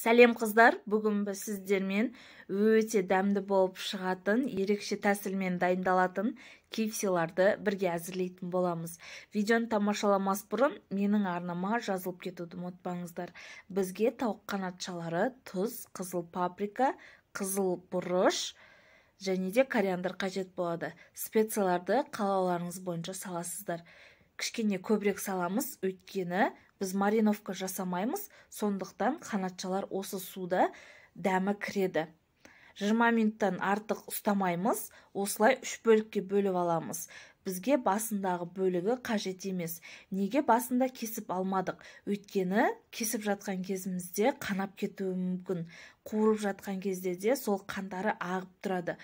сәлем қыздар бүгін біз сіздермен өте дәмді болып шығатын ерекше тәсілмен дайындалатын кифсиларды бірге әзірлейтін боламыз видеоны тамашаламас бұрын менің арнама жазылып кетуді ұмытпаңыздар бізге тауық қанатшалары тұз қызыл паприка қызыл бұрыш және де кориандр қажет болады специяларды қалауларыңыз бойынша саласыздар кішкене көбірек саламыз өйткені біз мариновка жасамаймыз сондықтан қанатшалар осы суда дәмі кіреді 20 минуттан артық ұстамаймыз осылай үш бөлікке бөліп аламыз бізге басындағы бөлігі қажет емес неге басында кесіп алмадық өйткені кесіп жатқан кезімізде қанап кетуі мүмкін қуырып жатқан кезде де сол қандары ағып тұрады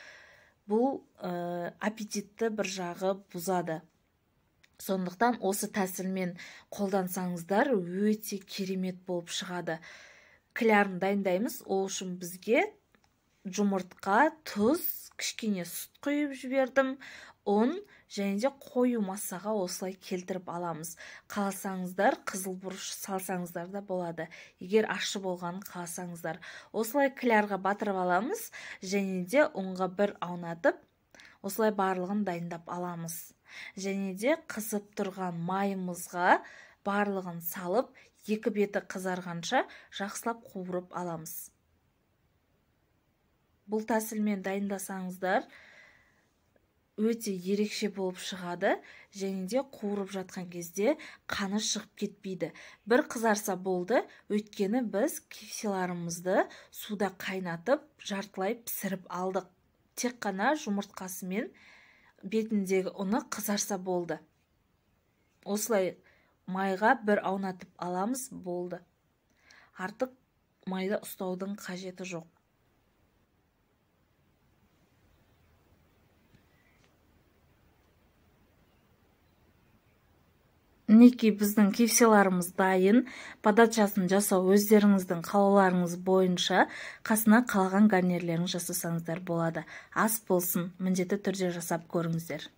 бұл аппетитті бір жағы бұзады сондықтан осы тәсілмен қолдансаңыздар өте керемет болып шығады Клярын дайындаймыз ол үшін бізге жұмыртқа тұз кішкене сүт құйып жібердім ұн және де қою массаға осылай келтіріп аламыз қаласаңыздар қызыл бұрыш салсаңыздар да болады егер ащы болған қаласаңыздар осылай клярға батырып аламыз және де ұнға бір аунатып осылай барлығын дайындап аламыз және де қызып тұрған майымызға барлығын салып екі беті қызарғанша жақсылап қуырып аламыз бұл тәсілмен дайындасаңыздар өте ерекше болып шығады және де қуырып жатқан кезде қаны шығып кетпейді бір қызарса болды өткені біз кекселарымызды суда қайнатып жартылай пісіріп алдық тек қана жұмыртқасы мен бетіндегі ұны қызарса болды осылай майға бір аунатып аламыз болды артық майда ұстаудың қажеті жоқ мінекей біздің кевселарымыз дайын подачасын жасау өздеріңіздің қалаларыңыз бойынша қасына қалған гарнирлеріңіз жасасаңыздар болады ас болсын міндетті түрде жасап көріңіздер